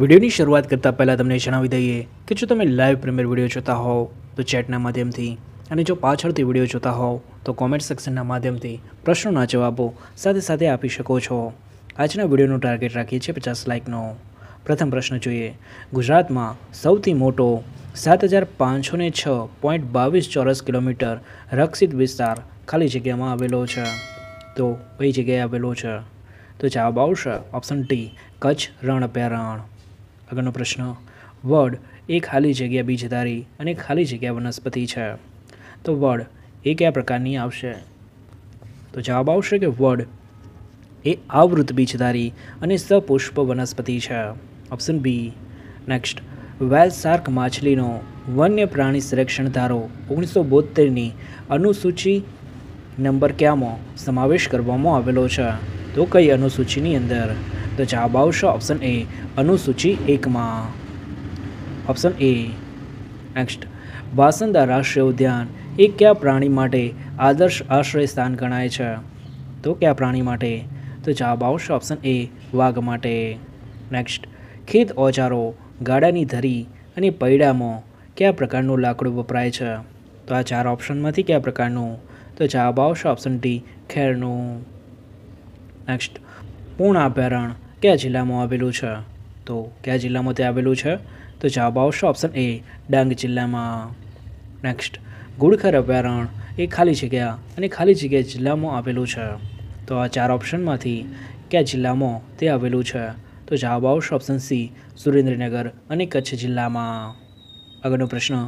વિડીયોની શરૂઆત કરતાં પહેલાં તમને જણાવી દઈએ કે જો તમે લાઈવ પ્રીમિયર વિડીયો જોતા હોવ તો ચેટના માધ્યમથી અને જો પાછળથી વિડીયો જોતા હોવ તો કોમેન્ટ સેક્શનના માધ્યમથી પ્રશ્નોના જવાબો સાથે સાથે આપી શકો છો આજના વિડીયોનું ટાર્ગેટ રાખીએ છીએ પચાસ લાઇકનો પ્રથમ પ્રશ્ન જોઈએ ગુજરાતમાં સૌથી મોટો સાત હજાર પાંચસો ને છ પોઈન્ટ બાવીસ ચોરસ કિલોમીટર રક્ષિત વિસ્તાર ખાલી જગ્યામાં આવેલો છે તો કઈ જગ્યાએ આવેલો છે તો જવાબ આવશે ઓપ્શન ટી કચ્છ રણ અભયારણ્ય આગળનો પ્રશ્ન વડ એ ખાલી જગ્યા બીજધારી અને ખાલી જગ્યા વનસ્પતિ છે તો વડ એ કયા પ્રકારની આવશે તો જવાબ આવશે કે વડ એ આવૃત બીજધારી અને સપુષ્પ વનસ્પતિ છે option B next whale shark માછલીનો વન્ય પ્રાણી સંરક્ષણ ધારો ઓગણીસો બોતેરની અનુસૂચિ નંબર ક્યામાં સમાવેશ કરવામાં આવેલો છે તો કઈ અનુસૂચિની અંદર તો જવાબ આવશે ઓપ્શન એ અનુસૂચિ એકમાં ઓપ્શન એ નેક્સ્ટ વાસંદા રાષ્ટ્રીય ઉદ્યાન એ કયા પ્રાણી માટે આદર્શ આશ્રય સ્થાન ગણાય છે તો કયા પ્રાણી માટે તો જવાબ આવશે ઓપ્શન એ વાઘ માટે નેક્સ્ટ ખેત ઓજારો ગાડાની ધરી અને પૈડામાં કયા પ્રકારનું લાકડું વપરાય છે તો આ ચાર ઓપ્શનમાંથી કયા પ્રકારનું તો જવાબ આવશે ઓપ્શન ડી ખેરનું નેક્સ્ટ પૂર્ણ અભયારણ્ય કયા જિલ્લામાં આવેલું છે તો કયા જિલ્લામાં તે આવેલું છે તો જવાબ આવશે ઓપ્શન એ ડાંગ જિલ્લામાં નેક્સ્ટ ગુડખર અભયારણ્ય એ ખાલી જગ્યા અને ખાલી જગ્યા જિલ્લામાં આવેલું છે તો આ ચાર ઓપ્શનમાંથી કયા જિલ્લામાં તે આવેલું છે તો જવાબ આવશે ઓપ્શન સી સુરેન્દ્રનગર અને કચ્છ જિલ્લામાં આગળનો પ્રશ્ન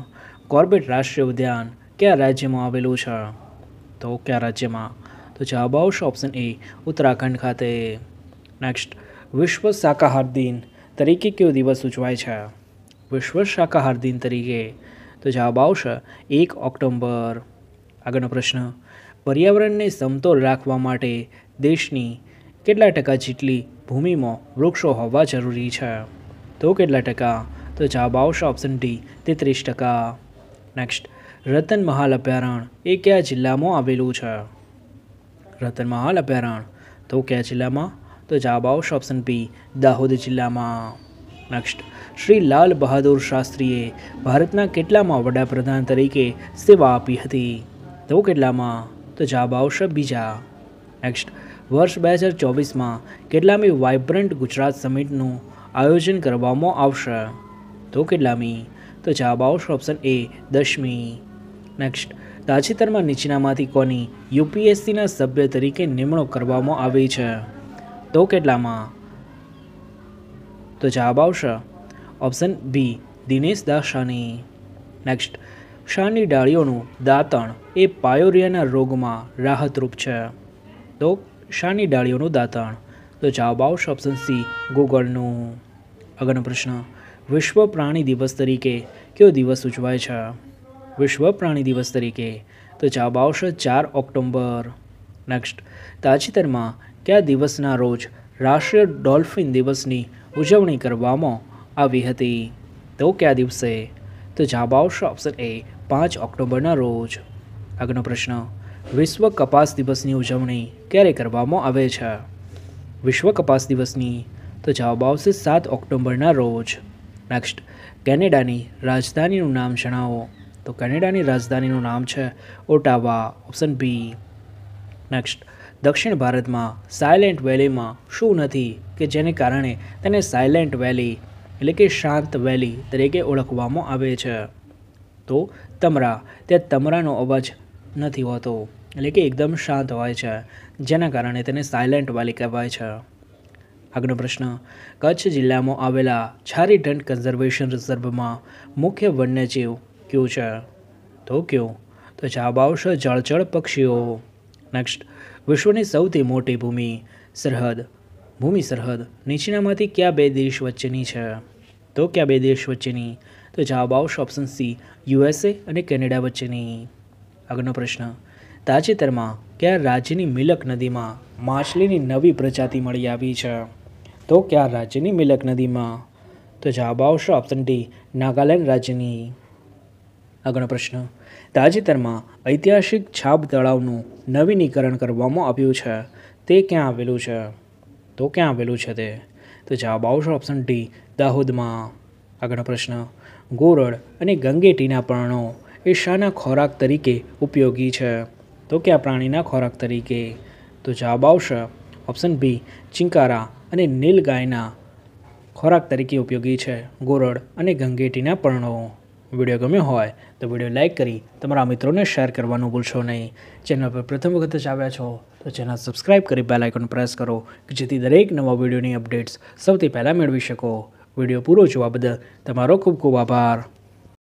કોર્બેટ રાષ્ટ્રીય ઉદ્યાન કયા રાજ્યમાં આવેલું છે તો કયા રાજ્યમાં તો જવાબ આવશે ઓપ્શન એ ઉત્તરાખંડ ખાતે નેક્સ્ટ વિશ્વ શાકાહાર દિન તરીકે કયો દિવસ ઉજવાય છે વિશ્વ શાકાહાર દિન તરીકે તો જવાબ આવશે એક ઓક્ટોમ્બર આગળનો પ્રશ્ન પર્યાવરણને સમતોલ રાખવા માટે દેશની કેટલા ટકા જેટલી ભૂમિમાં વૃક્ષો હોવા જરૂરી છે તો કેટલા ટકા તો જવાબ આવશે ઓપ્શન ડી તેત્રીસ ટકા નેક્સ્ટ રતન મહાલ અભયારણ્ય એ કયા જિલ્લામાં આવેલું છે રતન મહાલ અભયારણ્ય તો કયા જિલ્લામાં તો જવાબ આવશે ઓપ્શન બી દાહોદ જિલ્લામાં નેક્સ્ટ શ્રી લાલ બહાદુર શાસ્ત્રીએ ભારતના કેટલામાં વડાપ્રધાન તરીકે સેવા આપી હતી તો કેટલામાં તો જવાબ આવશે બીજા નેક્સ્ટ વર્ષ બે હજાર ચોવીસમાં કેટલામી વાઇબ્રન્ટ ગુજરાત સમિટનું આયોજન કરવામાં આવશે તો કેટલામી તો જવાબ આવશે ઓપ્શન એ દસમી નેક્સ્ટ તાજેતરમાં નીચેનામાંથી કોની યુપીએસસીના સભ્ય તરીકે નિમણૂક કરવામાં આવી છે તો કેટલામાં તો જવાબ આવશે ઓપ્શન બી દિનેશ દા શાની નેક્સ્ટ શાની ડાળીઓનું દાંતણ એ પાયોરિયાના રોગમાં રાહતરૂપ છે તો શાની ડાળીઓનું દાંતણ તો જવાબ આવશે ઓપ્શન સી ગોગળનું આગળનો પ્રશ્ન વિશ્વ પ્રાણી દિવસ તરીકે કયો દિવસ ઉજવાય છે વિશ્વ પ્રાણી દિવસ તરીકે તો જવાબ આવશે ચાર ઓક્ટોમ્બર નેક્સ્ટ તાજેતરમાં કયા દિવસના રોજ રાષ્ટ્રીય ડોલ્ફિન દિવસની ઉજવણી કરવામાં આવી હતી તો કયા દિવસે તો જવાબ આવશે ઓપ્શન એ પાંચ ઓક્ટોબરના રોજ આગળનો પ્રશ્ન વિશ્વ કપાસ દિવસની ઉજવણી ક્યારે કરવામાં આવે છે વિશ્વ કપાસ દિવસની તો જવાબ આવશે સાત ઓક્ટોબરના રોજ નેક્સ્ટ કેનેડાની રાજધાનીનું નામ જણાવો તો કેનેડાની રાજધાનીનું નામ છે ઓટાવા ઓપ્શન બી નેક્સ્ટ દક્ષિણ ભારતમાં સાયલેન્ટ વેલીમાં શું નથી કે જેને કારણે તેને સાયલેન્ટ વેલી એટલે કે શાંત વેલી તરીકે ઓળખવામાં આવે છે તો તમરા ત્યાં તમરાનો અવાજ નથી હોતો એટલે કે એકદમ શાંત હોય છે જેના કારણે તેને સાયલેન્ટ વેલી કહેવાય છે આગળનો પ્રશ્ન કચ્છ જિલ્લામાં આવેલા છારીઢંડ કન્ઝર્વેશન રિઝર્વમાં મુખ્ય વન્યજીવ કયું છે તો કયું તો જવાબ આવશે જળચળ પક્ષીઓ નેક્સ્ટ વિશ્વની સૌથી મોટી ભૂમિ સરહદ ભૂમિ સરહદ નીચેનામાંથી કયા બે દેશ વચ્ચેની છે તો કયા બે દેશ વચ્ચેની તો જવાબ આવશે ઓપ્શન સી યુએસએ અને કેનેડા વચ્ચેની આગળનો પ્રશ્ન તાજેતરમાં કયા રાજ્યની મિલક નદીમાં માછલીની નવી પ્રજાતિ મળી આવી છે તો કયા રાજ્યની મિલક નદીમાં તો જવાબ આવશે ઓપ્શન ડી નાગાલેન્ડ રાજ્યની આગળનો પ્રશ્ન તાજેતરમાં ઐતિહાસિક છાપ તળાવનું નવીનીકરણ કરવામાં આવ્યું છે તે ક્યાં આવેલું છે તો ક્યાં આવેલું છે તે તો જવાબ આવશે ઓપ્શન ડી દાહોદમાં આગળનો પ્રશ્ન ગોરડ અને ગંગેટીના પર્ણો એ શાના ખોરાક તરીકે ઉપયોગી છે તો ક્યાં પ્રાણીના ખોરાક તરીકે તો જવાબ આવશે ઓપ્શન બી ચિંકારા અને નીલગાયના ખોરાક તરીકે ઉપયોગી છે ગોરડ અને ગંગેટીના પર્ણો વિડીયો ગમ્યો હોય તો વિડીયો લાઇક કરી તમારા મિત્રોને શેર કરવાનું ભૂલશો નહીં ચેનલ પર પ્રથમ વખત જ આવ્યા છો તો ચેનલ સબસ્ક્રાઇબ કરી બેલ આઇકોન પ્રેસ કરો કે જેથી દરેક નવા વિડીયોની અપડેટ્સ સૌથી પહેલાં મેળવી શકો વિડીયો પૂરો જોવા બદલ તમારો ખૂબ ખૂબ આભાર